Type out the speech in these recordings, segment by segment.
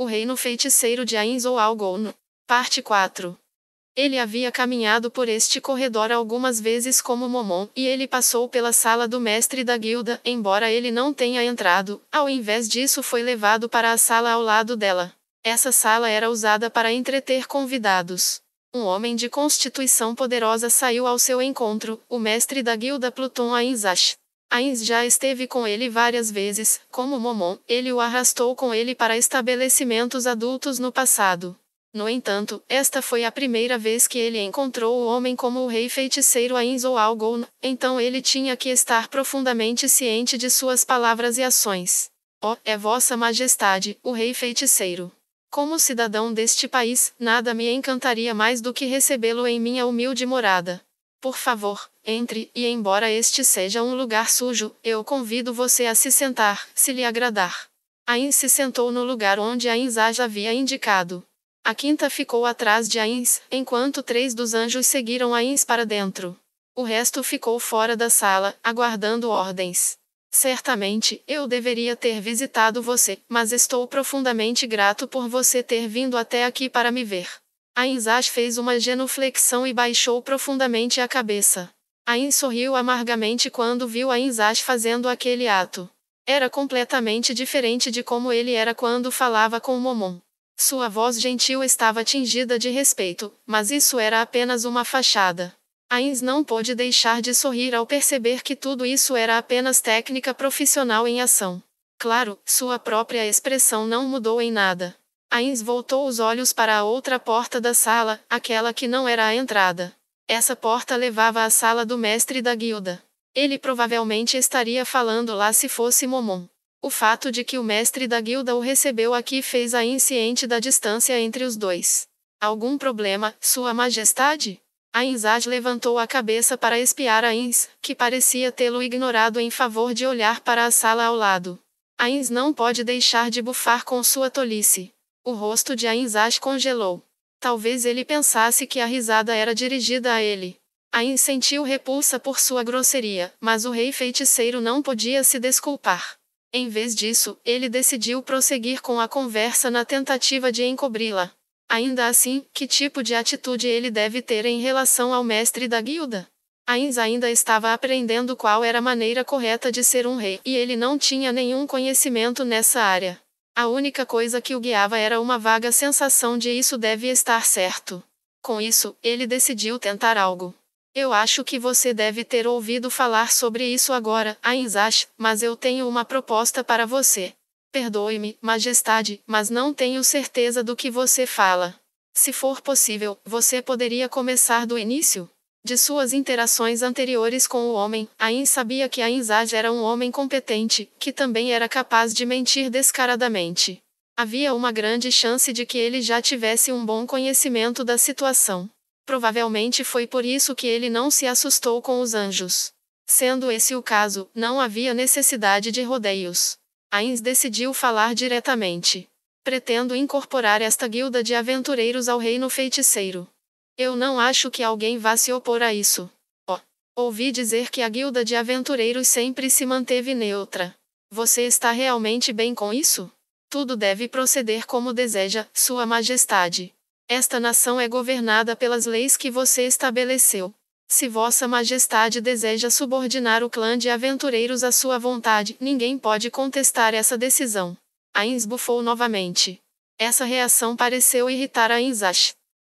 O reino feiticeiro de Ains ou Algon. Parte 4. Ele havia caminhado por este corredor algumas vezes como Momon, e ele passou pela sala do mestre da guilda, embora ele não tenha entrado, ao invés disso foi levado para a sala ao lado dela. Essa sala era usada para entreter convidados. Um homem de constituição poderosa saiu ao seu encontro, o mestre da guilda Pluton Ainzash. Ains já esteve com ele várias vezes, como Momon, ele o arrastou com ele para estabelecimentos adultos no passado. No entanto, esta foi a primeira vez que ele encontrou o homem como o rei feiticeiro Ains ou Algon, então ele tinha que estar profundamente ciente de suas palavras e ações. oh, é Vossa Majestade, o rei feiticeiro. Como cidadão deste país, nada me encantaria mais do que recebê-lo em minha humilde morada. Por favor, entre, e embora este seja um lugar sujo, eu convido você a se sentar, se lhe agradar. Ains se sentou no lugar onde Ains havia indicado. A quinta ficou atrás de Ains, enquanto três dos anjos seguiram Ains para dentro. O resto ficou fora da sala, aguardando ordens. Certamente, eu deveria ter visitado você, mas estou profundamente grato por você ter vindo até aqui para me ver. Ainsage fez uma genuflexão e baixou profundamente a cabeça. Ain sorriu amargamente quando viu Ash fazendo aquele ato. Era completamente diferente de como ele era quando falava com Momon. Sua voz gentil estava tingida de respeito, mas isso era apenas uma fachada. Ainz não pôde deixar de sorrir ao perceber que tudo isso era apenas técnica profissional em ação. Claro, sua própria expressão não mudou em nada. Ainz voltou os olhos para a outra porta da sala, aquela que não era a entrada. Essa porta levava à sala do mestre da guilda. Ele provavelmente estaria falando lá se fosse Momon. O fato de que o mestre da guilda o recebeu aqui fez a inciente da distância entre os dois. Algum problema, Sua Majestade? A Inzad levantou a cabeça para espiar a Ins, que parecia tê-lo ignorado em favor de olhar para a sala ao lado. A Ins não pode deixar de bufar com sua tolice. O rosto de Ainzaz congelou. Talvez ele pensasse que a risada era dirigida a ele. Ain sentiu repulsa por sua grosseria, mas o rei feiticeiro não podia se desculpar. Em vez disso, ele decidiu prosseguir com a conversa na tentativa de encobri-la. Ainda assim, que tipo de atitude ele deve ter em relação ao mestre da guilda? Ains ainda estava aprendendo qual era a maneira correta de ser um rei, e ele não tinha nenhum conhecimento nessa área. A única coisa que o guiava era uma vaga sensação de isso deve estar certo. Com isso, ele decidiu tentar algo. Eu acho que você deve ter ouvido falar sobre isso agora, Ainzash, mas eu tenho uma proposta para você. Perdoe-me, Majestade, mas não tenho certeza do que você fala. Se for possível, você poderia começar do início? De suas interações anteriores com o homem, Ain sabia que Ainzad era um homem competente, que também era capaz de mentir descaradamente. Havia uma grande chance de que ele já tivesse um bom conhecimento da situação. Provavelmente foi por isso que ele não se assustou com os anjos. Sendo esse o caso, não havia necessidade de rodeios. Ains decidiu falar diretamente. Pretendo incorporar esta guilda de aventureiros ao reino feiticeiro. Eu não acho que alguém vá se opor a isso. Oh, ouvi dizer que a guilda de aventureiros sempre se manteve neutra. Você está realmente bem com isso? Tudo deve proceder como deseja, Sua Majestade. Esta nação é governada pelas leis que você estabeleceu. Se Vossa Majestade deseja subordinar o clã de aventureiros à sua vontade, ninguém pode contestar essa decisão. Ains bufou novamente. Essa reação pareceu irritar a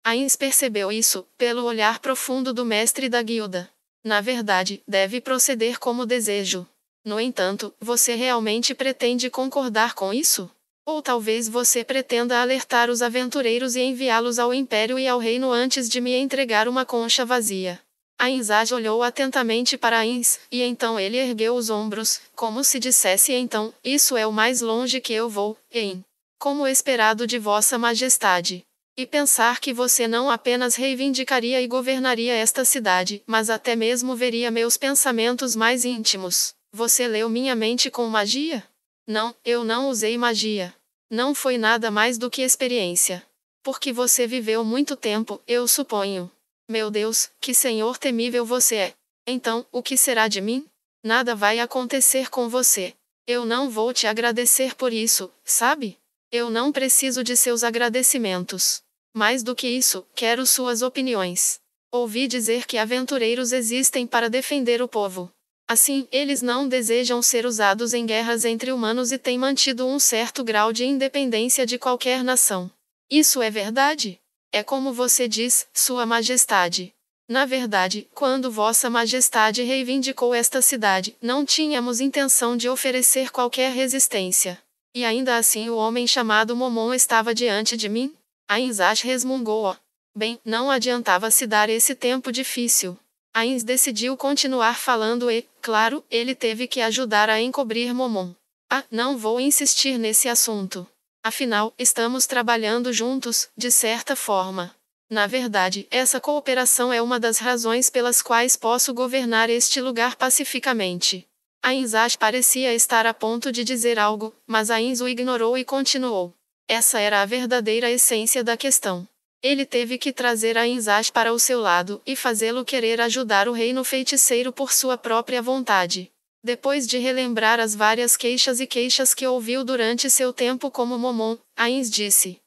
Ains percebeu isso, pelo olhar profundo do mestre da guilda. Na verdade, deve proceder como desejo. No entanto, você realmente pretende concordar com isso? Ou talvez você pretenda alertar os aventureiros e enviá-los ao império e ao reino antes de me entregar uma concha vazia. Ainsage olhou atentamente para Ains, e então ele ergueu os ombros, como se dissesse então, isso é o mais longe que eu vou, em. Como esperado de vossa majestade. E pensar que você não apenas reivindicaria e governaria esta cidade, mas até mesmo veria meus pensamentos mais íntimos. Você leu minha mente com magia? Não, eu não usei magia. Não foi nada mais do que experiência. Porque você viveu muito tempo, eu suponho. Meu Deus, que senhor temível você é. Então, o que será de mim? Nada vai acontecer com você. Eu não vou te agradecer por isso, sabe? Eu não preciso de seus agradecimentos. Mais do que isso, quero suas opiniões. Ouvi dizer que aventureiros existem para defender o povo. Assim, eles não desejam ser usados em guerras entre humanos e têm mantido um certo grau de independência de qualquer nação. Isso é verdade? É como você diz, Sua Majestade. Na verdade, quando Vossa Majestade reivindicou esta cidade, não tínhamos intenção de oferecer qualquer resistência. E ainda assim o homem chamado Momon estava diante de mim? Ainsash resmungou. Bem, não adiantava se dar esse tempo difícil. Ainz decidiu continuar falando e, claro, ele teve que ajudar a encobrir Momon. Ah, não vou insistir nesse assunto. Afinal, estamos trabalhando juntos, de certa forma. Na verdade, essa cooperação é uma das razões pelas quais posso governar este lugar pacificamente. Ainsash parecia estar a ponto de dizer algo, mas Ains o ignorou e continuou. Essa era a verdadeira essência da questão. Ele teve que trazer Inzash para o seu lado e fazê-lo querer ajudar o reino feiticeiro por sua própria vontade. Depois de relembrar as várias queixas e queixas que ouviu durante seu tempo como Momon, Ains disse: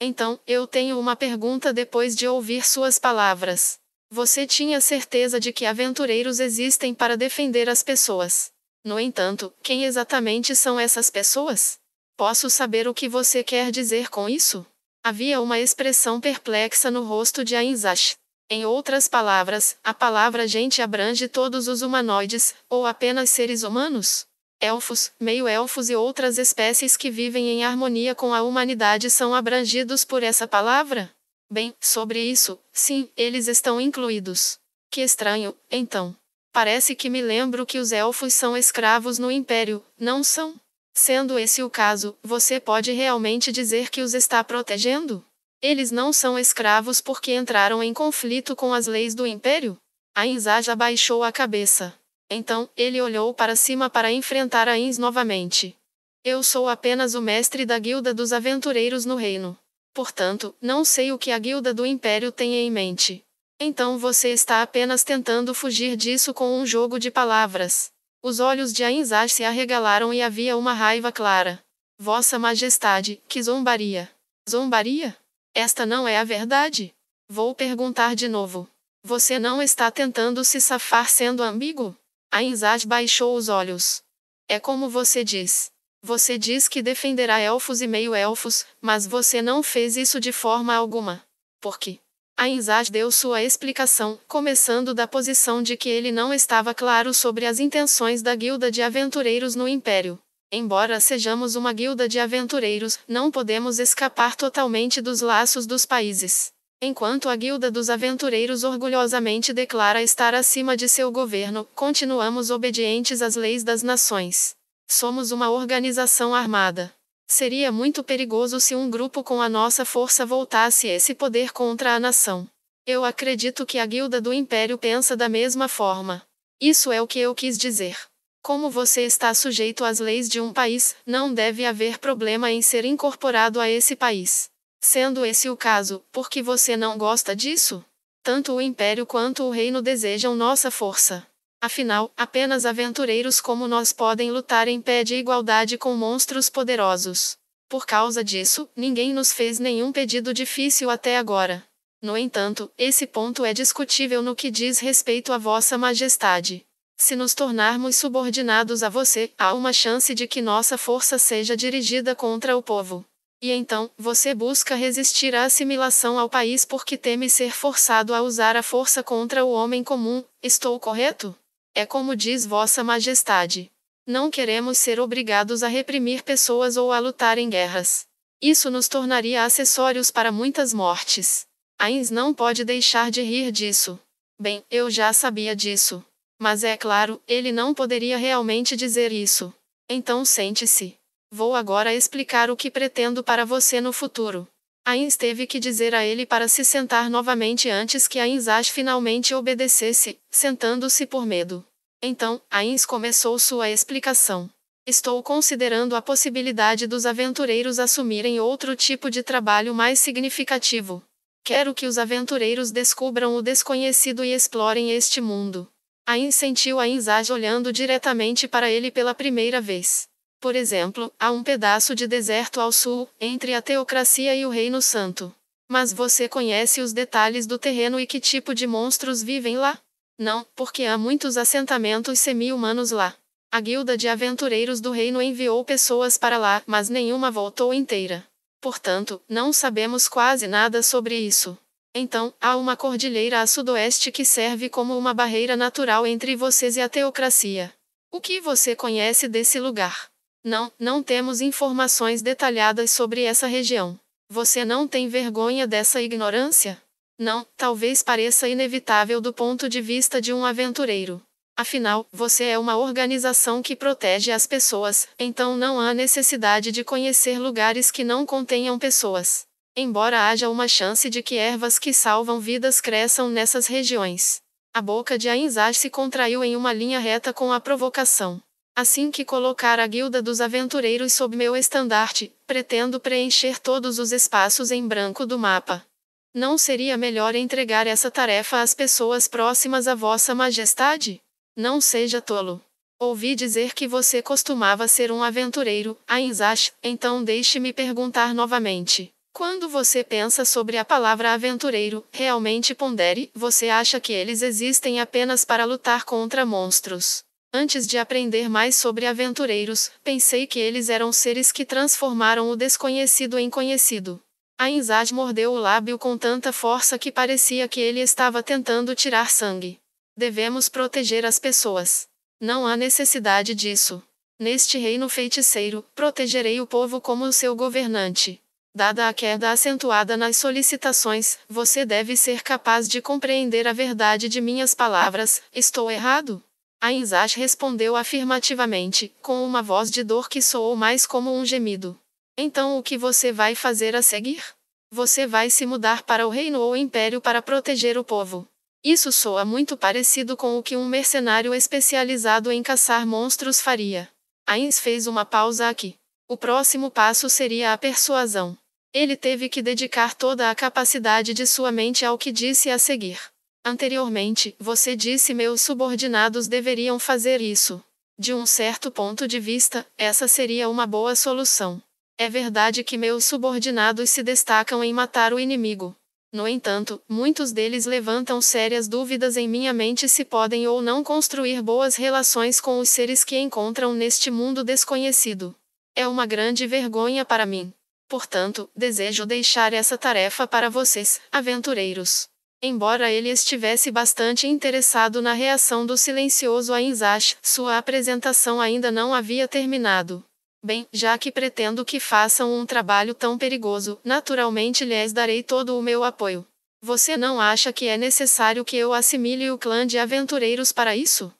Então, eu tenho uma pergunta depois de ouvir suas palavras. Você tinha certeza de que aventureiros existem para defender as pessoas. No entanto, quem exatamente são essas pessoas? Posso saber o que você quer dizer com isso? Havia uma expressão perplexa no rosto de Ainzash. Em outras palavras, a palavra gente abrange todos os humanoides, ou apenas seres humanos? Elfos, meio-elfos e outras espécies que vivem em harmonia com a humanidade são abrangidos por essa palavra? Bem, sobre isso, sim, eles estão incluídos. Que estranho, então. Parece que me lembro que os elfos são escravos no Império, não são? Sendo esse o caso, você pode realmente dizer que os está protegendo? Eles não são escravos porque entraram em conflito com as leis do império? Ainzaj abaixou a cabeça. Então, ele olhou para cima para enfrentar Ainz novamente. Eu sou apenas o mestre da guilda dos aventureiros no reino. Portanto, não sei o que a guilda do império tem em mente. Então você está apenas tentando fugir disso com um jogo de palavras. Os olhos de Ainzar se arregalaram e havia uma raiva clara. Vossa Majestade, que zombaria! Zombaria? Esta não é a verdade? Vou perguntar de novo. Você não está tentando se safar sendo ambíguo? Ainzad baixou os olhos. É como você diz. Você diz que defenderá elfos e meio-elfos, mas você não fez isso de forma alguma. Por quê? Ainzaz deu sua explicação, começando da posição de que ele não estava claro sobre as intenções da guilda de aventureiros no Império. Embora sejamos uma guilda de aventureiros, não podemos escapar totalmente dos laços dos países. Enquanto a Guilda dos Aventureiros orgulhosamente declara estar acima de seu governo, continuamos obedientes às leis das nações. Somos uma organização armada. Seria muito perigoso se um grupo com a nossa força voltasse esse poder contra a nação. Eu acredito que a guilda do Império pensa da mesma forma. Isso é o que eu quis dizer. Como você está sujeito às leis de um país, não deve haver problema em ser incorporado a esse país. Sendo esse o caso, por que você não gosta disso? Tanto o Império quanto o Reino desejam nossa força. Afinal, apenas aventureiros como nós podem lutar em pé de igualdade com monstros poderosos. Por causa disso, ninguém nos fez nenhum pedido difícil até agora. No entanto, esse ponto é discutível no que diz respeito a Vossa Majestade. Se nos tornarmos subordinados a você, há uma chance de que nossa força seja dirigida contra o povo. E então, você busca resistir à assimilação ao país porque teme ser forçado a usar a força contra o homem comum, estou correto? É como diz Vossa Majestade. Não queremos ser obrigados a reprimir pessoas ou a lutar em guerras. Isso nos tornaria acessórios para muitas mortes. Ains não pode deixar de rir disso. Bem, eu já sabia disso. Mas é claro, ele não poderia realmente dizer isso. Então sente-se. Vou agora explicar o que pretendo para você no futuro. Ains teve que dizer a ele para se sentar novamente antes que Ainsash finalmente obedecesse, sentando-se por medo. Então, Ains começou sua explicação. Estou considerando a possibilidade dos aventureiros assumirem outro tipo de trabalho mais significativo. Quero que os aventureiros descubram o desconhecido e explorem este mundo. Ains sentiu a olhando diretamente para ele pela primeira vez. Por exemplo, há um pedaço de deserto ao sul, entre a teocracia e o Reino Santo. Mas você conhece os detalhes do terreno e que tipo de monstros vivem lá? Não, porque há muitos assentamentos semi-humanos lá. A guilda de aventureiros do reino enviou pessoas para lá, mas nenhuma voltou inteira. Portanto, não sabemos quase nada sobre isso. Então, há uma cordilheira a sudoeste que serve como uma barreira natural entre vocês e a teocracia. O que você conhece desse lugar? Não, não temos informações detalhadas sobre essa região. Você não tem vergonha dessa ignorância? Não, talvez pareça inevitável do ponto de vista de um aventureiro. Afinal, você é uma organização que protege as pessoas, então não há necessidade de conhecer lugares que não contenham pessoas. Embora haja uma chance de que ervas que salvam vidas cresçam nessas regiões. A boca de Ainzar se contraiu em uma linha reta com a provocação. Assim que colocar a Guilda dos Aventureiros sob meu estandarte, pretendo preencher todos os espaços em branco do mapa. Não seria melhor entregar essa tarefa às pessoas próximas a Vossa Majestade? Não seja tolo. Ouvi dizer que você costumava ser um aventureiro, Ainzash, então deixe-me perguntar novamente. Quando você pensa sobre a palavra aventureiro, realmente pondere, você acha que eles existem apenas para lutar contra monstros. Antes de aprender mais sobre aventureiros, pensei que eles eram seres que transformaram o desconhecido em conhecido. Ainzad mordeu o lábio com tanta força que parecia que ele estava tentando tirar sangue. Devemos proteger as pessoas. Não há necessidade disso. Neste reino feiticeiro, protegerei o povo como seu governante. Dada a queda acentuada nas solicitações, você deve ser capaz de compreender a verdade de minhas palavras, estou errado? Ainzás respondeu afirmativamente, com uma voz de dor que soou mais como um gemido. Então o que você vai fazer a seguir? Você vai se mudar para o reino ou império para proteger o povo. Isso soa muito parecido com o que um mercenário especializado em caçar monstros faria. Ainz fez uma pausa aqui. O próximo passo seria a persuasão. Ele teve que dedicar toda a capacidade de sua mente ao que disse a seguir. Anteriormente, você disse meus subordinados deveriam fazer isso. De um certo ponto de vista, essa seria uma boa solução. É verdade que meus subordinados se destacam em matar o inimigo. No entanto, muitos deles levantam sérias dúvidas em minha mente se podem ou não construir boas relações com os seres que encontram neste mundo desconhecido. É uma grande vergonha para mim. Portanto, desejo deixar essa tarefa para vocês, aventureiros. Embora ele estivesse bastante interessado na reação do silencioso a Inzash, sua apresentação ainda não havia terminado. Bem, já que pretendo que façam um trabalho tão perigoso, naturalmente lhes darei todo o meu apoio. Você não acha que é necessário que eu assimile o clã de aventureiros para isso?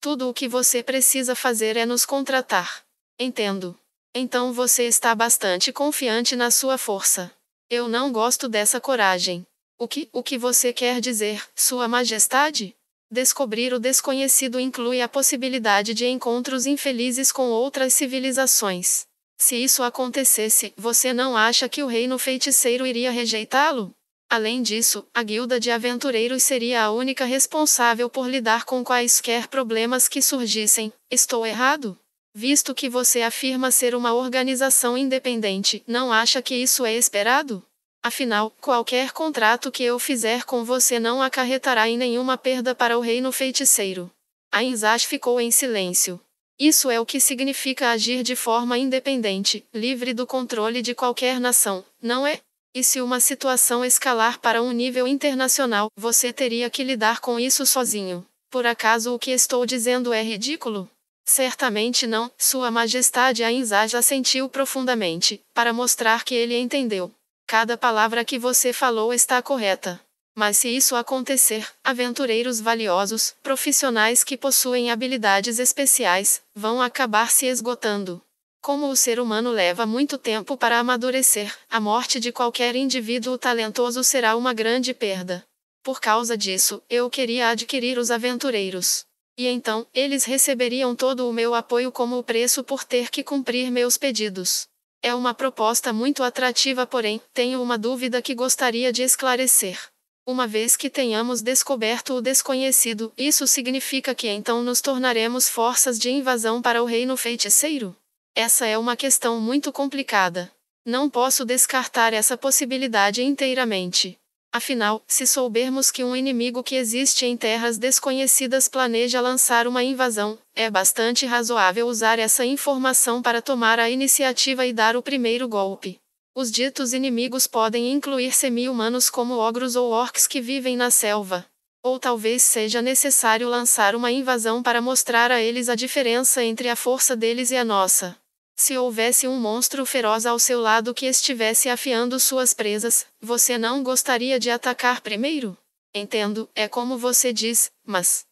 Tudo o que você precisa fazer é nos contratar. Entendo. Então você está bastante confiante na sua força. Eu não gosto dessa coragem. O que, o que você quer dizer, Sua Majestade? Descobrir o desconhecido inclui a possibilidade de encontros infelizes com outras civilizações. Se isso acontecesse, você não acha que o reino feiticeiro iria rejeitá-lo? Além disso, a guilda de aventureiros seria a única responsável por lidar com quaisquer problemas que surgissem. Estou errado? Visto que você afirma ser uma organização independente, não acha que isso é esperado? Afinal, qualquer contrato que eu fizer com você não acarretará em nenhuma perda para o reino feiticeiro. Ainzash ficou em silêncio. Isso é o que significa agir de forma independente, livre do controle de qualquer nação, não é? E se uma situação escalar para um nível internacional, você teria que lidar com isso sozinho. Por acaso o que estou dizendo é ridículo? Certamente não, Sua Majestade Ainzaj assentiu profundamente, para mostrar que ele entendeu. Cada palavra que você falou está correta. Mas se isso acontecer, aventureiros valiosos, profissionais que possuem habilidades especiais, vão acabar se esgotando. Como o ser humano leva muito tempo para amadurecer, a morte de qualquer indivíduo talentoso será uma grande perda. Por causa disso, eu queria adquirir os aventureiros. E então, eles receberiam todo o meu apoio como o preço por ter que cumprir meus pedidos. É uma proposta muito atrativa, porém, tenho uma dúvida que gostaria de esclarecer. Uma vez que tenhamos descoberto o desconhecido, isso significa que então nos tornaremos forças de invasão para o reino feiticeiro? Essa é uma questão muito complicada. Não posso descartar essa possibilidade inteiramente. Afinal, se soubermos que um inimigo que existe em terras desconhecidas planeja lançar uma invasão, é bastante razoável usar essa informação para tomar a iniciativa e dar o primeiro golpe. Os ditos inimigos podem incluir semi-humanos como ogros ou orcs que vivem na selva. Ou talvez seja necessário lançar uma invasão para mostrar a eles a diferença entre a força deles e a nossa. Se houvesse um monstro feroz ao seu lado que estivesse afiando suas presas, você não gostaria de atacar primeiro? Entendo, é como você diz, mas.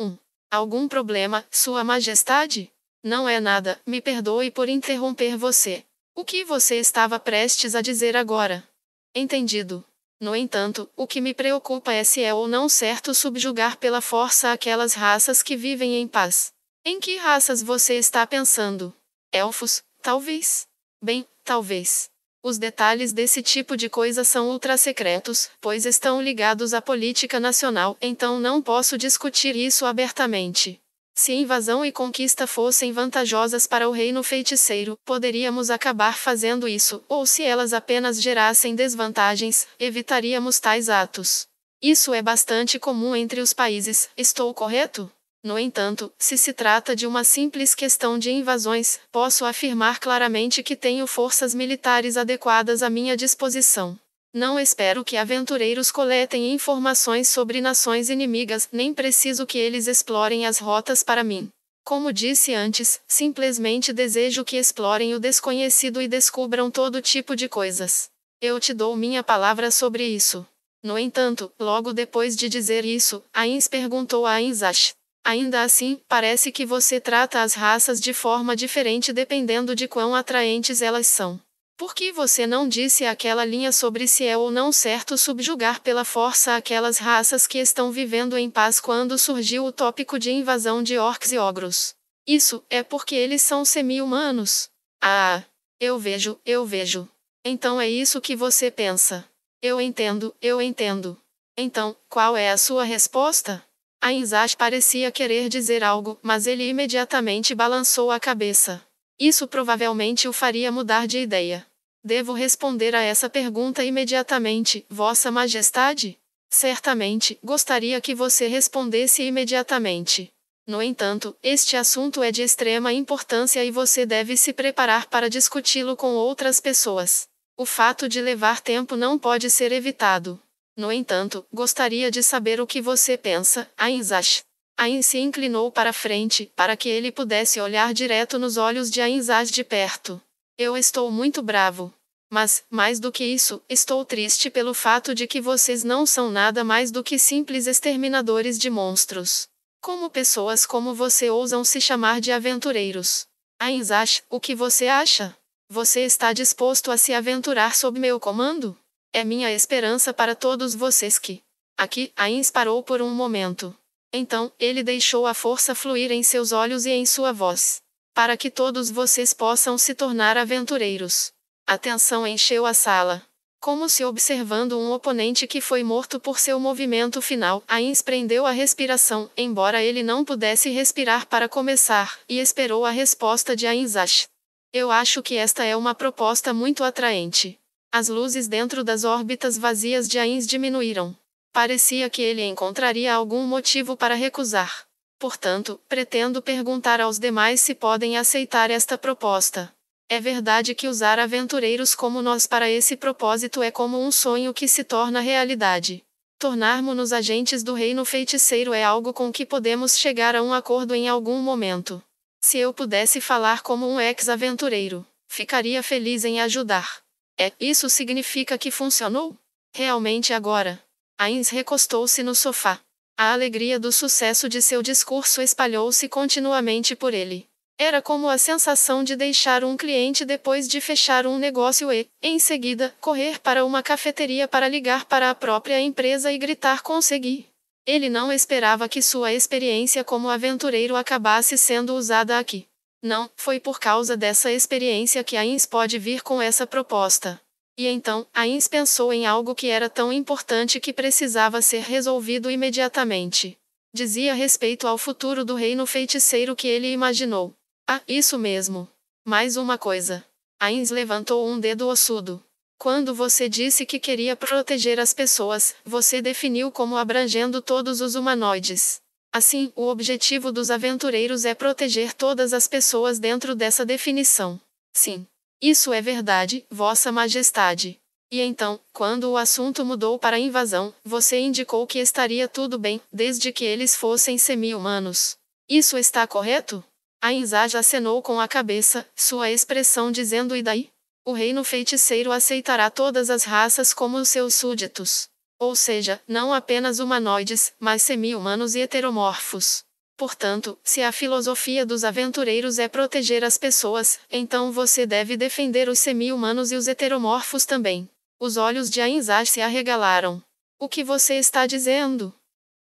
1. Um, algum problema, Sua Majestade? Não é nada, me perdoe por interromper você. O que você estava prestes a dizer agora? Entendido. No entanto, o que me preocupa é se é ou não certo subjugar pela força aquelas raças que vivem em paz. Em que raças você está pensando? elfos, talvez. Bem, talvez. Os detalhes desse tipo de coisa são ultra-secretos, pois estão ligados à política nacional, então não posso discutir isso abertamente. Se invasão e conquista fossem vantajosas para o reino feiticeiro, poderíamos acabar fazendo isso, ou se elas apenas gerassem desvantagens, evitaríamos tais atos. Isso é bastante comum entre os países, estou correto? No entanto, se se trata de uma simples questão de invasões, posso afirmar claramente que tenho forças militares adequadas à minha disposição. Não espero que aventureiros coletem informações sobre nações inimigas, nem preciso que eles explorem as rotas para mim. Como disse antes, simplesmente desejo que explorem o desconhecido e descubram todo tipo de coisas. Eu te dou minha palavra sobre isso. No entanto, logo depois de dizer isso, Ains perguntou a Ainsash: Ainda assim, parece que você trata as raças de forma diferente dependendo de quão atraentes elas são. Por que você não disse aquela linha sobre se é ou não certo subjugar pela força aquelas raças que estão vivendo em paz quando surgiu o tópico de invasão de orcs e ogros? Isso é porque eles são semi-humanos. Ah, eu vejo, eu vejo. Então é isso que você pensa. Eu entendo, eu entendo. Então, qual é a sua resposta? Ainzás parecia querer dizer algo, mas ele imediatamente balançou a cabeça. Isso provavelmente o faria mudar de ideia. Devo responder a essa pergunta imediatamente, Vossa Majestade? Certamente, gostaria que você respondesse imediatamente. No entanto, este assunto é de extrema importância e você deve se preparar para discuti-lo com outras pessoas. O fato de levar tempo não pode ser evitado. No entanto, gostaria de saber o que você pensa, Ainzash. Ain se inclinou para frente, para que ele pudesse olhar direto nos olhos de Ainzash de perto. Eu estou muito bravo. Mas, mais do que isso, estou triste pelo fato de que vocês não são nada mais do que simples exterminadores de monstros. Como pessoas como você ousam se chamar de aventureiros? Ainzash, o que você acha? Você está disposto a se aventurar sob meu comando? É minha esperança para todos vocês que. Aqui, Ains parou por um momento. Então, ele deixou a força fluir em seus olhos e em sua voz. Para que todos vocês possam se tornar aventureiros. A tensão encheu a sala. Como se observando um oponente que foi morto por seu movimento final, Ains prendeu a respiração, embora ele não pudesse respirar para começar, e esperou a resposta de Ainsash. Eu acho que esta é uma proposta muito atraente. As luzes dentro das órbitas vazias de Ains diminuíram. Parecia que ele encontraria algum motivo para recusar. Portanto, pretendo perguntar aos demais se podem aceitar esta proposta. É verdade que usar aventureiros como nós para esse propósito é como um sonho que se torna realidade. Tornarmos-nos agentes do reino feiticeiro é algo com que podemos chegar a um acordo em algum momento. Se eu pudesse falar como um ex-aventureiro, ficaria feliz em ajudar. É, isso significa que funcionou? Realmente agora. Ains recostou-se no sofá. A alegria do sucesso de seu discurso espalhou-se continuamente por ele. Era como a sensação de deixar um cliente depois de fechar um negócio e, em seguida, correr para uma cafeteria para ligar para a própria empresa e gritar consegui. Ele não esperava que sua experiência como aventureiro acabasse sendo usada aqui. Não, foi por causa dessa experiência que a INS pode vir com essa proposta. E então, a INS pensou em algo que era tão importante que precisava ser resolvido imediatamente. Dizia respeito ao futuro do reino feiticeiro que ele imaginou. Ah, isso mesmo. Mais uma coisa. A INS levantou um dedo ossudo. Quando você disse que queria proteger as pessoas, você definiu como abrangendo todos os humanoides. Assim, o objetivo dos aventureiros é proteger todas as pessoas dentro dessa definição. Sim. Isso é verdade, Vossa Majestade. E então, quando o assunto mudou para invasão, você indicou que estaria tudo bem, desde que eles fossem semi-humanos. Isso está correto? A Inzaj acenou com a cabeça, sua expressão dizendo: E daí? O reino feiticeiro aceitará todas as raças como os seus súditos. Ou seja, não apenas humanoides, mas semi-humanos e heteromorfos. Portanto, se a filosofia dos aventureiros é proteger as pessoas, então você deve defender os semi-humanos e os heteromorfos também. Os olhos de Ainzaj se arregalaram. O que você está dizendo?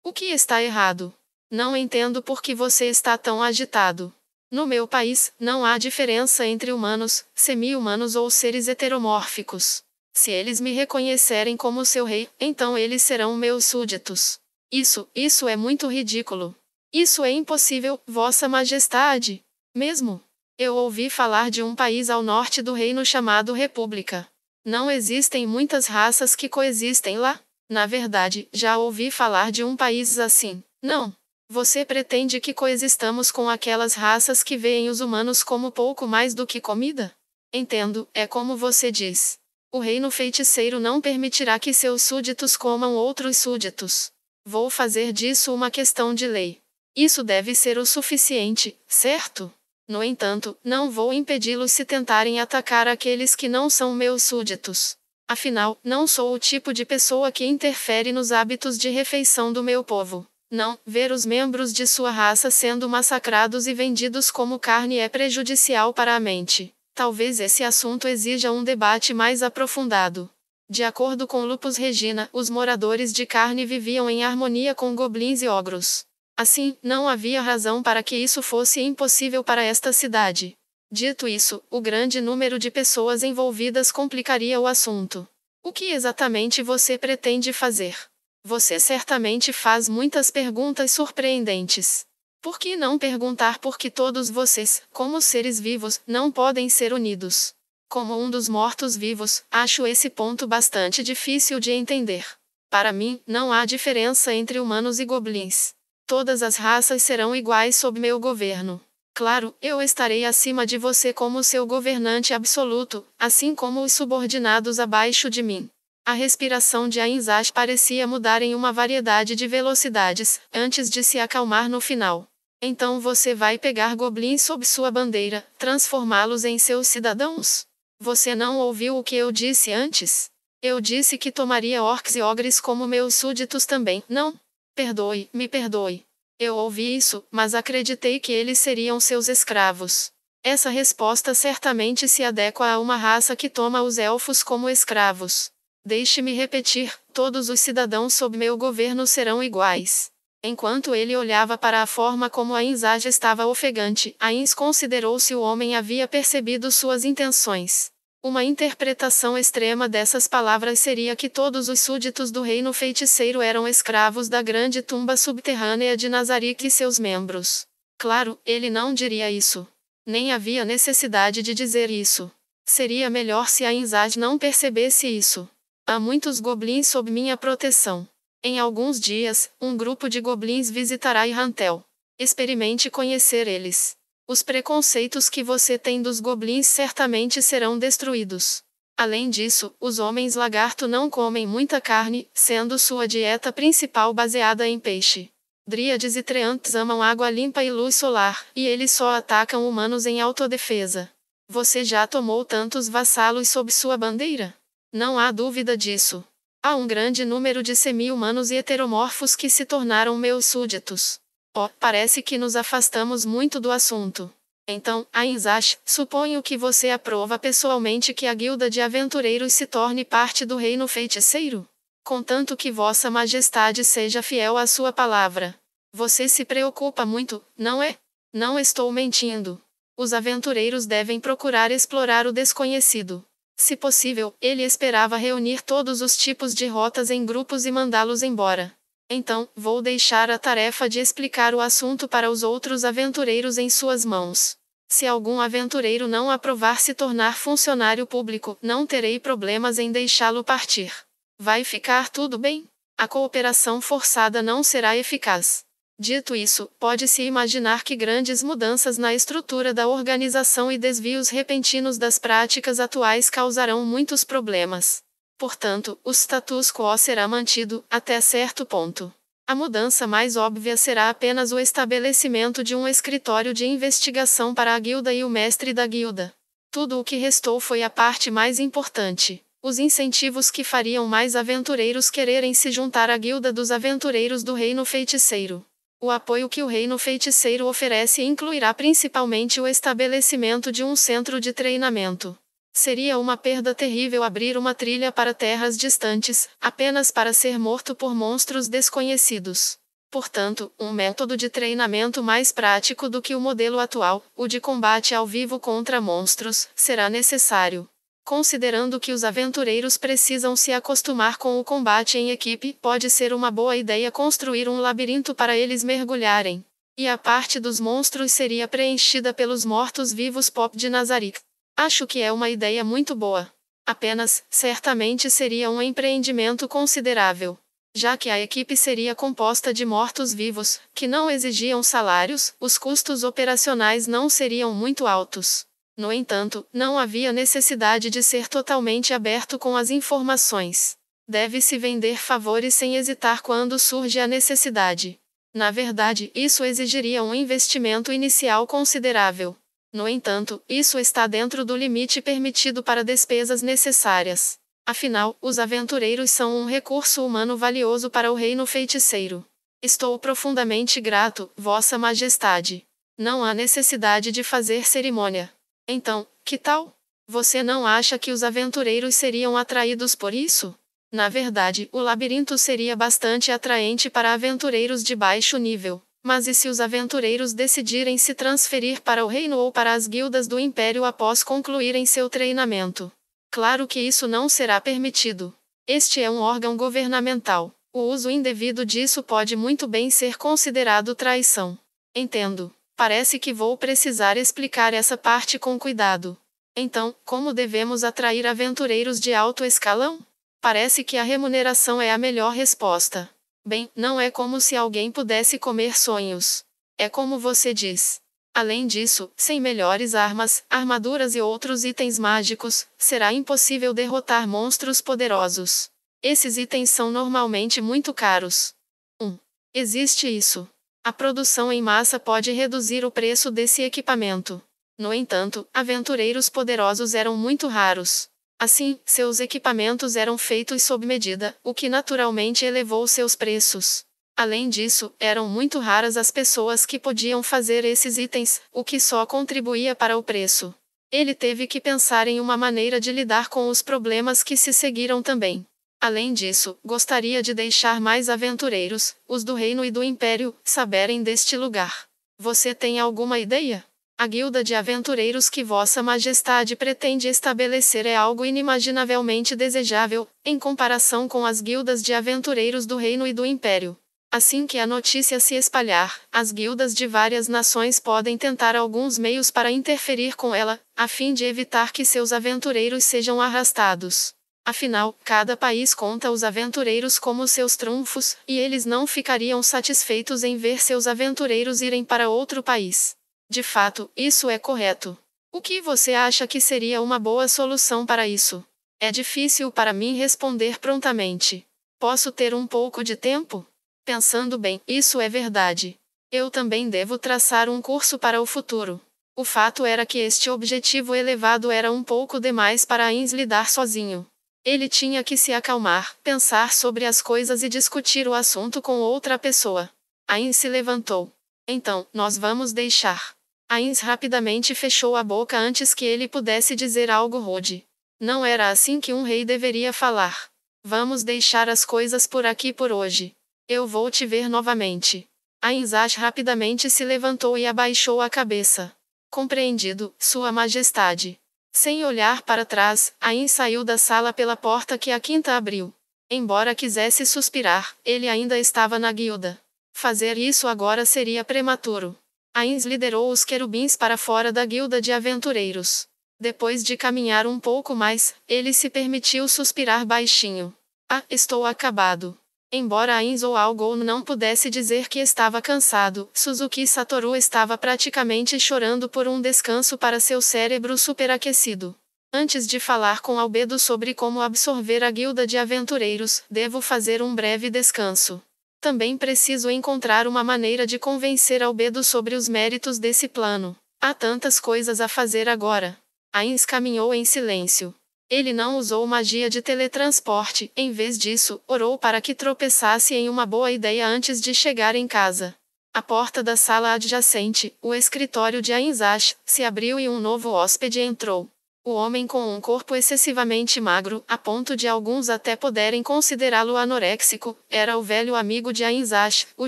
O que está errado? Não entendo por que você está tão agitado. No meu país, não há diferença entre humanos, semi-humanos ou seres heteromórficos. Se eles me reconhecerem como seu rei, então eles serão meus súditos. Isso, isso é muito ridículo. Isso é impossível, Vossa Majestade. Mesmo. Eu ouvi falar de um país ao norte do reino chamado República. Não existem muitas raças que coexistem lá. Na verdade, já ouvi falar de um país assim. Não. Você pretende que coexistamos com aquelas raças que veem os humanos como pouco mais do que comida? Entendo, é como você diz. O reino feiticeiro não permitirá que seus súditos comam outros súditos. Vou fazer disso uma questão de lei. Isso deve ser o suficiente, certo? No entanto, não vou impedi-los se tentarem atacar aqueles que não são meus súditos. Afinal, não sou o tipo de pessoa que interfere nos hábitos de refeição do meu povo. Não, ver os membros de sua raça sendo massacrados e vendidos como carne é prejudicial para a mente. Talvez esse assunto exija um debate mais aprofundado. De acordo com Lupus Regina, os moradores de carne viviam em harmonia com goblins e ogros. Assim, não havia razão para que isso fosse impossível para esta cidade. Dito isso, o grande número de pessoas envolvidas complicaria o assunto. O que exatamente você pretende fazer? Você certamente faz muitas perguntas surpreendentes. Por que não perguntar por que todos vocês, como seres vivos, não podem ser unidos? Como um dos mortos-vivos, acho esse ponto bastante difícil de entender. Para mim, não há diferença entre humanos e goblins. Todas as raças serão iguais sob meu governo. Claro, eu estarei acima de você como seu governante absoluto, assim como os subordinados abaixo de mim. A respiração de Ainzash parecia mudar em uma variedade de velocidades, antes de se acalmar no final. Então você vai pegar goblins sob sua bandeira, transformá-los em seus cidadãos? Você não ouviu o que eu disse antes? Eu disse que tomaria orcs e ogres como meus súditos também, não? Perdoe, me perdoe. Eu ouvi isso, mas acreditei que eles seriam seus escravos. Essa resposta certamente se adequa a uma raça que toma os elfos como escravos. Deixe-me repetir: todos os cidadãos sob meu governo serão iguais. Enquanto ele olhava para a forma como Ainzage estava ofegante, Ainz considerou se o homem havia percebido suas intenções. Uma interpretação extrema dessas palavras seria que todos os súditos do reino feiticeiro eram escravos da grande tumba subterrânea de Nazarick e seus membros. Claro, ele não diria isso. Nem havia necessidade de dizer isso. Seria melhor se Ainzage não percebesse isso. Há muitos goblins sob minha proteção. Em alguns dias, um grupo de goblins visitará Irantel. Experimente conhecer eles. Os preconceitos que você tem dos goblins certamente serão destruídos. Além disso, os homens lagarto não comem muita carne, sendo sua dieta principal baseada em peixe. Dríades e treantes amam água limpa e luz solar, e eles só atacam humanos em autodefesa. Você já tomou tantos vassalos sob sua bandeira? Não há dúvida disso. Há um grande número de semi-humanos e heteromorfos que se tornaram meus súditos. Oh, parece que nos afastamos muito do assunto. Então, Ainzash, suponho que você aprova pessoalmente que a guilda de aventureiros se torne parte do reino feiticeiro? Contanto que Vossa Majestade seja fiel à sua palavra. Você se preocupa muito, não é? Não estou mentindo. Os aventureiros devem procurar explorar o desconhecido. Se possível, ele esperava reunir todos os tipos de rotas em grupos e mandá-los embora. Então, vou deixar a tarefa de explicar o assunto para os outros aventureiros em suas mãos. Se algum aventureiro não aprovar se tornar funcionário público, não terei problemas em deixá-lo partir. Vai ficar tudo bem? A cooperação forçada não será eficaz. Dito isso, pode-se imaginar que grandes mudanças na estrutura da organização e desvios repentinos das práticas atuais causarão muitos problemas. Portanto, o status quo será mantido, até certo ponto. A mudança mais óbvia será apenas o estabelecimento de um escritório de investigação para a guilda e o mestre da guilda. Tudo o que restou foi a parte mais importante. Os incentivos que fariam mais aventureiros quererem se juntar à guilda dos aventureiros do reino feiticeiro. O apoio que o reino feiticeiro oferece incluirá principalmente o estabelecimento de um centro de treinamento. Seria uma perda terrível abrir uma trilha para terras distantes, apenas para ser morto por monstros desconhecidos. Portanto, um método de treinamento mais prático do que o modelo atual, o de combate ao vivo contra monstros, será necessário. Considerando que os aventureiros precisam se acostumar com o combate em equipe, pode ser uma boa ideia construir um labirinto para eles mergulharem. E a parte dos monstros seria preenchida pelos mortos-vivos Pop de Nazarick. Acho que é uma ideia muito boa. Apenas, certamente seria um empreendimento considerável. Já que a equipe seria composta de mortos-vivos, que não exigiam salários, os custos operacionais não seriam muito altos. No entanto, não havia necessidade de ser totalmente aberto com as informações. Deve-se vender favores sem hesitar quando surge a necessidade. Na verdade, isso exigiria um investimento inicial considerável. No entanto, isso está dentro do limite permitido para despesas necessárias. Afinal, os aventureiros são um recurso humano valioso para o reino feiticeiro. Estou profundamente grato, Vossa Majestade. Não há necessidade de fazer cerimônia. Então, que tal? Você não acha que os aventureiros seriam atraídos por isso? Na verdade, o labirinto seria bastante atraente para aventureiros de baixo nível. Mas e se os aventureiros decidirem se transferir para o reino ou para as guildas do império após concluírem seu treinamento? Claro que isso não será permitido. Este é um órgão governamental. O uso indevido disso pode muito bem ser considerado traição. Entendo. Parece que vou precisar explicar essa parte com cuidado. Então, como devemos atrair aventureiros de alto escalão? Parece que a remuneração é a melhor resposta. Bem, não é como se alguém pudesse comer sonhos. É como você diz. Além disso, sem melhores armas, armaduras e outros itens mágicos, será impossível derrotar monstros poderosos. Esses itens são normalmente muito caros. 1. Um, existe isso. A produção em massa pode reduzir o preço desse equipamento. No entanto, aventureiros poderosos eram muito raros. Assim, seus equipamentos eram feitos sob medida, o que naturalmente elevou seus preços. Além disso, eram muito raras as pessoas que podiam fazer esses itens, o que só contribuía para o preço. Ele teve que pensar em uma maneira de lidar com os problemas que se seguiram também. Além disso, gostaria de deixar mais aventureiros, os do reino e do império, saberem deste lugar. Você tem alguma ideia? A guilda de aventureiros que Vossa Majestade pretende estabelecer é algo inimaginavelmente desejável, em comparação com as guildas de aventureiros do reino e do império. Assim que a notícia se espalhar, as guildas de várias nações podem tentar alguns meios para interferir com ela, a fim de evitar que seus aventureiros sejam arrastados. Afinal, cada país conta os aventureiros como seus trunfos, e eles não ficariam satisfeitos em ver seus aventureiros irem para outro país. De fato, isso é correto. O que você acha que seria uma boa solução para isso? É difícil para mim responder prontamente. Posso ter um pouco de tempo? Pensando bem, isso é verdade. Eu também devo traçar um curso para o futuro. O fato era que este objetivo elevado era um pouco demais para Ains lidar sozinho. Ele tinha que se acalmar, pensar sobre as coisas e discutir o assunto com outra pessoa. Ains se levantou. Então, nós vamos deixar. Ains rapidamente fechou a boca antes que ele pudesse dizer algo rude. Não era assim que um rei deveria falar. Vamos deixar as coisas por aqui por hoje. Eu vou te ver novamente. Ainzash rapidamente se levantou e abaixou a cabeça. Compreendido, Sua Majestade. Sem olhar para trás, Ain saiu da sala pela porta que a quinta abriu. Embora quisesse suspirar, ele ainda estava na guilda. Fazer isso agora seria prematuro. Ains liderou os querubins para fora da guilda de aventureiros. Depois de caminhar um pouco mais, ele se permitiu suspirar baixinho. Ah, estou acabado. Embora ou Algon não pudesse dizer que estava cansado, Suzuki Satoru estava praticamente chorando por um descanso para seu cérebro superaquecido. Antes de falar com Albedo sobre como absorver a guilda de aventureiros, devo fazer um breve descanso. Também preciso encontrar uma maneira de convencer Albedo sobre os méritos desse plano. Há tantas coisas a fazer agora. Ains caminhou em silêncio. Ele não usou magia de teletransporte, em vez disso, orou para que tropeçasse em uma boa ideia antes de chegar em casa. A porta da sala adjacente, o escritório de Ainzash, se abriu e um novo hóspede entrou. O homem com um corpo excessivamente magro, a ponto de alguns até poderem considerá-lo anoréxico, era o velho amigo de Ainzash, o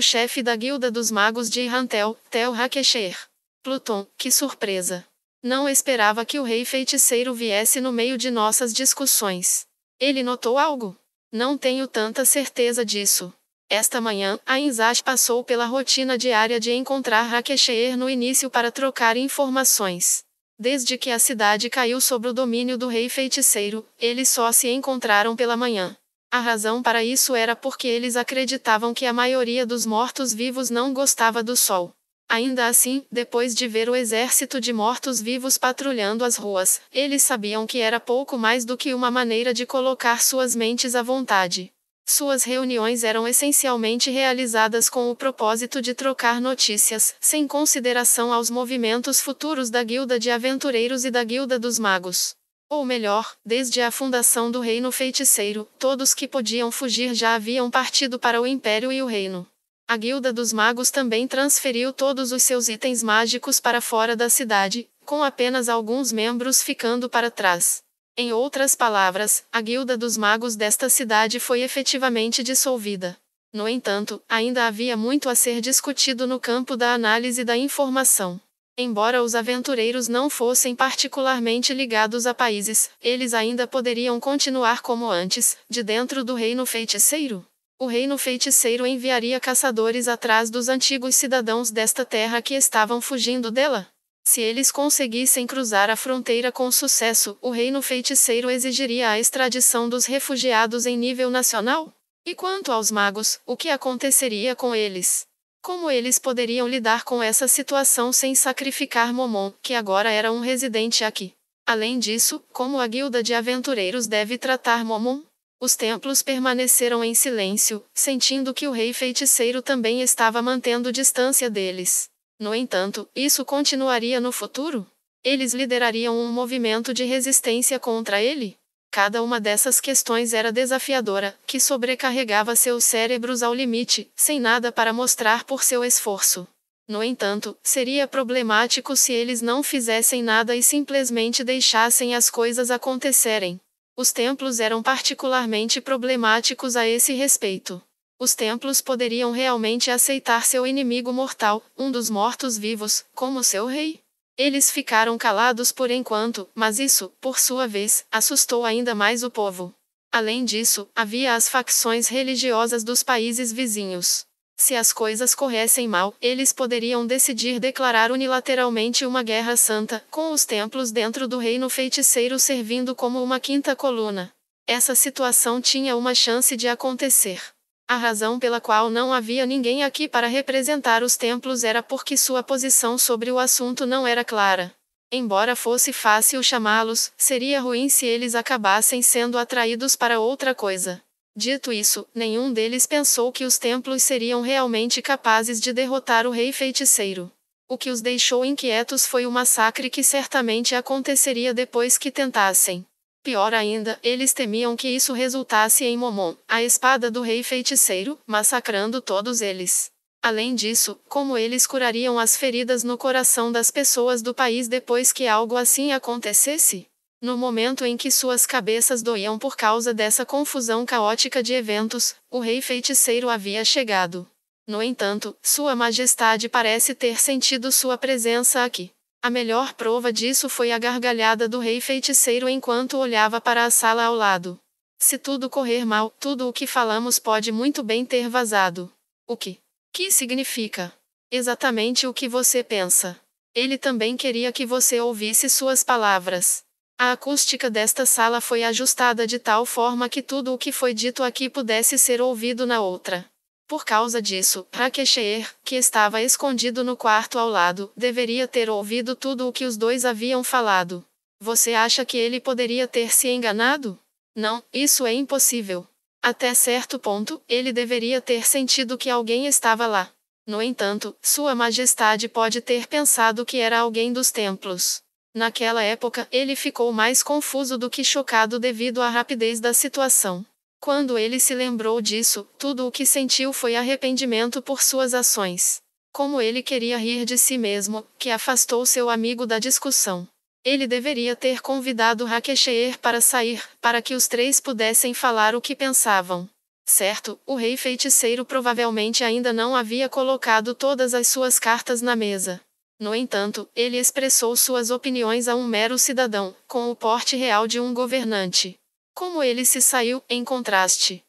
chefe da guilda dos magos de Irantel, Tel Hakesher. Pluton, que surpresa! Não esperava que o rei feiticeiro viesse no meio de nossas discussões. Ele notou algo? Não tenho tanta certeza disso. Esta manhã, a Inzash passou pela rotina diária de encontrar Rakesheer no início para trocar informações. Desde que a cidade caiu sob o domínio do rei feiticeiro, eles só se encontraram pela manhã. A razão para isso era porque eles acreditavam que a maioria dos mortos-vivos não gostava do sol. Ainda assim, depois de ver o exército de mortos-vivos patrulhando as ruas, eles sabiam que era pouco mais do que uma maneira de colocar suas mentes à vontade. Suas reuniões eram essencialmente realizadas com o propósito de trocar notícias, sem consideração aos movimentos futuros da Guilda de Aventureiros e da Guilda dos Magos. Ou melhor, desde a fundação do Reino Feiticeiro, todos que podiam fugir já haviam partido para o Império e o Reino. A Guilda dos Magos também transferiu todos os seus itens mágicos para fora da cidade, com apenas alguns membros ficando para trás. Em outras palavras, a Guilda dos Magos desta cidade foi efetivamente dissolvida. No entanto, ainda havia muito a ser discutido no campo da análise da informação. Embora os aventureiros não fossem particularmente ligados a países, eles ainda poderiam continuar como antes, de dentro do reino feiticeiro o reino feiticeiro enviaria caçadores atrás dos antigos cidadãos desta terra que estavam fugindo dela. Se eles conseguissem cruzar a fronteira com sucesso, o reino feiticeiro exigiria a extradição dos refugiados em nível nacional? E quanto aos magos, o que aconteceria com eles? Como eles poderiam lidar com essa situação sem sacrificar Momon, que agora era um residente aqui? Além disso, como a guilda de aventureiros deve tratar Momon? Os templos permaneceram em silêncio, sentindo que o rei feiticeiro também estava mantendo distância deles. No entanto, isso continuaria no futuro? Eles liderariam um movimento de resistência contra ele? Cada uma dessas questões era desafiadora, que sobrecarregava seus cérebros ao limite, sem nada para mostrar por seu esforço. No entanto, seria problemático se eles não fizessem nada e simplesmente deixassem as coisas acontecerem. Os templos eram particularmente problemáticos a esse respeito. Os templos poderiam realmente aceitar seu inimigo mortal, um dos mortos-vivos, como seu rei? Eles ficaram calados por enquanto, mas isso, por sua vez, assustou ainda mais o povo. Além disso, havia as facções religiosas dos países vizinhos. Se as coisas corressem mal, eles poderiam decidir declarar unilateralmente uma guerra santa, com os templos dentro do reino feiticeiro servindo como uma quinta coluna. Essa situação tinha uma chance de acontecer. A razão pela qual não havia ninguém aqui para representar os templos era porque sua posição sobre o assunto não era clara. Embora fosse fácil chamá-los, seria ruim se eles acabassem sendo atraídos para outra coisa. Dito isso, nenhum deles pensou que os templos seriam realmente capazes de derrotar o rei feiticeiro. O que os deixou inquietos foi o massacre que certamente aconteceria depois que tentassem. Pior ainda, eles temiam que isso resultasse em Momon, a espada do rei feiticeiro, massacrando todos eles. Além disso, como eles curariam as feridas no coração das pessoas do país depois que algo assim acontecesse? No momento em que suas cabeças doíam por causa dessa confusão caótica de eventos, o rei feiticeiro havia chegado. No entanto, Sua Majestade parece ter sentido sua presença aqui. A melhor prova disso foi a gargalhada do rei feiticeiro enquanto olhava para a sala ao lado. Se tudo correr mal, tudo o que falamos pode muito bem ter vazado. O que? Que significa? Exatamente o que você pensa. Ele também queria que você ouvisse suas palavras. A acústica desta sala foi ajustada de tal forma que tudo o que foi dito aqui pudesse ser ouvido na outra. Por causa disso, Rakesheer, que estava escondido no quarto ao lado, deveria ter ouvido tudo o que os dois haviam falado. Você acha que ele poderia ter se enganado? Não, isso é impossível. Até certo ponto, ele deveria ter sentido que alguém estava lá. No entanto, Sua Majestade pode ter pensado que era alguém dos templos. Naquela época, ele ficou mais confuso do que chocado devido à rapidez da situação. Quando ele se lembrou disso, tudo o que sentiu foi arrependimento por suas ações. Como ele queria rir de si mesmo, que afastou seu amigo da discussão. Ele deveria ter convidado Rakesheer para sair, para que os três pudessem falar o que pensavam. Certo, o rei feiticeiro provavelmente ainda não havia colocado todas as suas cartas na mesa. No entanto, ele expressou suas opiniões a um mero cidadão, com o porte real de um governante. Como ele se saiu, em contraste.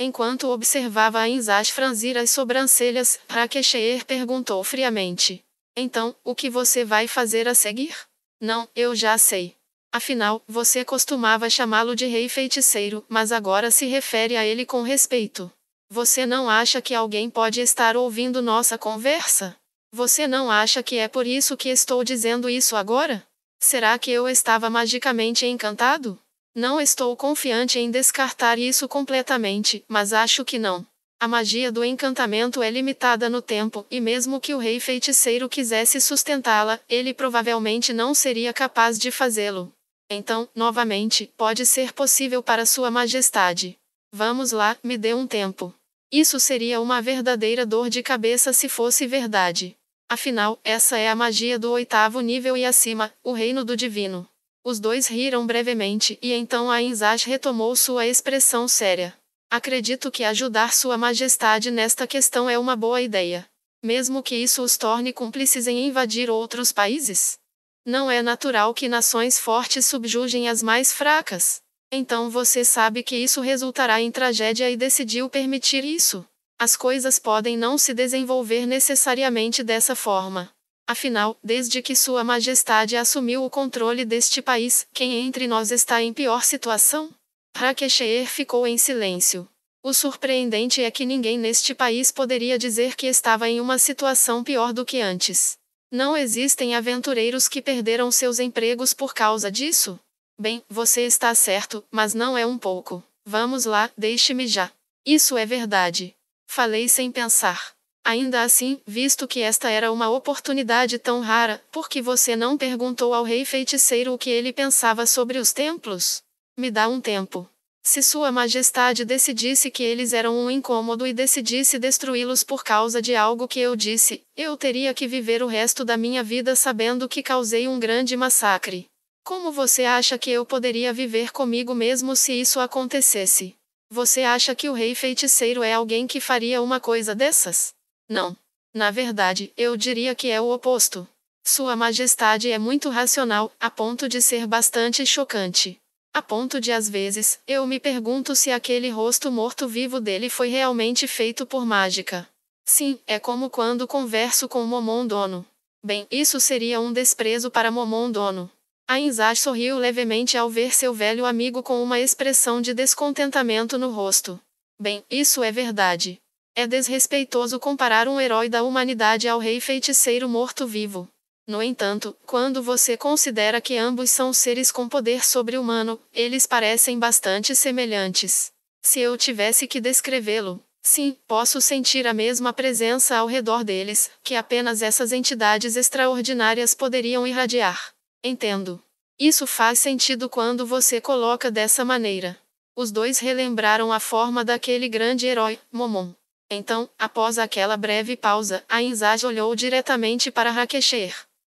Enquanto observava a Inzash franzir as sobrancelhas, Rakesheer perguntou friamente. Então, o que você vai fazer a seguir? Não, eu já sei. Afinal, você costumava chamá-lo de rei feiticeiro, mas agora se refere a ele com respeito. Você não acha que alguém pode estar ouvindo nossa conversa? Você não acha que é por isso que estou dizendo isso agora? Será que eu estava magicamente encantado? Não estou confiante em descartar isso completamente, mas acho que não. A magia do encantamento é limitada no tempo, e mesmo que o rei feiticeiro quisesse sustentá-la, ele provavelmente não seria capaz de fazê-lo. Então, novamente, pode ser possível para Sua Majestade. Vamos lá, me dê um tempo. Isso seria uma verdadeira dor de cabeça se fosse verdade. Afinal, essa é a magia do oitavo nível e acima, o reino do divino. Os dois riram brevemente e então Ainzaj retomou sua expressão séria. Acredito que ajudar Sua Majestade nesta questão é uma boa ideia. Mesmo que isso os torne cúmplices em invadir outros países? Não é natural que nações fortes subjuguem as mais fracas. Então você sabe que isso resultará em tragédia e decidiu permitir isso. As coisas podem não se desenvolver necessariamente dessa forma. Afinal, desde que Sua Majestade assumiu o controle deste país, quem entre nós está em pior situação? Rakesheer ficou em silêncio. O surpreendente é que ninguém neste país poderia dizer que estava em uma situação pior do que antes. Não existem aventureiros que perderam seus empregos por causa disso? Bem, você está certo, mas não é um pouco. Vamos lá, deixe-me já. Isso é verdade. Falei sem pensar. Ainda assim, visto que esta era uma oportunidade tão rara, por que você não perguntou ao rei feiticeiro o que ele pensava sobre os templos? Me dá um tempo. Se Sua Majestade decidisse que eles eram um incômodo e decidisse destruí-los por causa de algo que eu disse, eu teria que viver o resto da minha vida sabendo que causei um grande massacre. Como você acha que eu poderia viver comigo mesmo se isso acontecesse? Você acha que o rei feiticeiro é alguém que faria uma coisa dessas? Não. Na verdade, eu diria que é o oposto. Sua Majestade é muito racional, a ponto de ser bastante chocante. A ponto de, às vezes, eu me pergunto se aquele rosto morto-vivo dele foi realmente feito por mágica. Sim, é como quando converso com Momon Dono. Bem, isso seria um desprezo para Momon Dono. Ainzás sorriu levemente ao ver seu velho amigo com uma expressão de descontentamento no rosto. Bem, isso é verdade. É desrespeitoso comparar um herói da humanidade ao rei feiticeiro morto-vivo. No entanto, quando você considera que ambos são seres com poder sobre-humano, eles parecem bastante semelhantes. Se eu tivesse que descrevê-lo, sim, posso sentir a mesma presença ao redor deles, que apenas essas entidades extraordinárias poderiam irradiar. Entendo. Isso faz sentido quando você coloca dessa maneira. Os dois relembraram a forma daquele grande herói, Momon. Então, após aquela breve pausa, a Inzage olhou diretamente para Rakesher.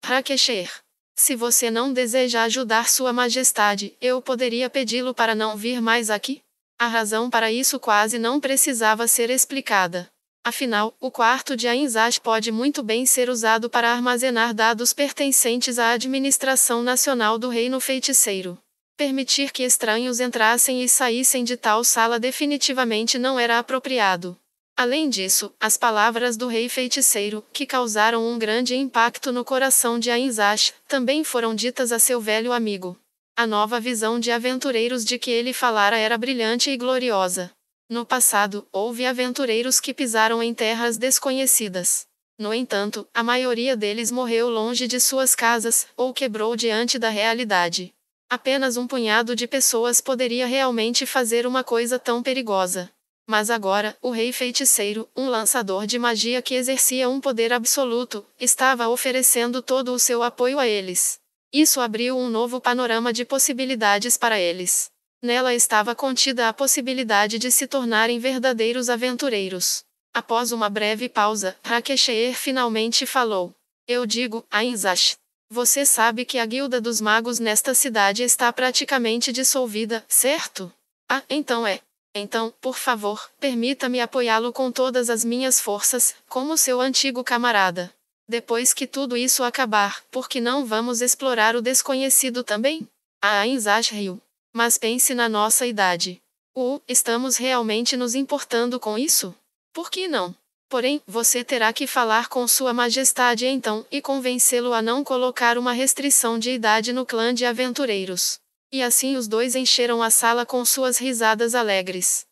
Rakesher, se você não deseja ajudar Sua Majestade, eu poderia pedi-lo para não vir mais aqui? A razão para isso quase não precisava ser explicada. Afinal, o quarto de AINSAS pode muito bem ser usado para armazenar dados pertencentes à administração nacional do reino feiticeiro. Permitir que estranhos entrassem e saíssem de tal sala definitivamente não era apropriado. Além disso, as palavras do rei feiticeiro, que causaram um grande impacto no coração de Ainzash, também foram ditas a seu velho amigo. A nova visão de aventureiros de que ele falara era brilhante e gloriosa. No passado, houve aventureiros que pisaram em terras desconhecidas. No entanto, a maioria deles morreu longe de suas casas ou quebrou diante da realidade. Apenas um punhado de pessoas poderia realmente fazer uma coisa tão perigosa. Mas agora, o rei feiticeiro, um lançador de magia que exercia um poder absoluto, estava oferecendo todo o seu apoio a eles. Isso abriu um novo panorama de possibilidades para eles. Nela estava contida a possibilidade de se tornarem verdadeiros aventureiros. Após uma breve pausa, Hakesheer finalmente falou. Eu digo, Ainzash. Você sabe que a guilda dos magos nesta cidade está praticamente dissolvida, certo? Ah, então é. Então, por favor, permita-me apoiá-lo com todas as minhas forças, como seu antigo camarada. Depois que tudo isso acabar, por que não vamos explorar o desconhecido também? A ah, Ainzash riu. Mas pense na nossa idade. O uh, estamos realmente nos importando com isso? Por que não? Porém, você terá que falar com Sua Majestade então e convencê-lo a não colocar uma restrição de idade no clã de aventureiros. E assim os dois encheram a sala com suas risadas alegres.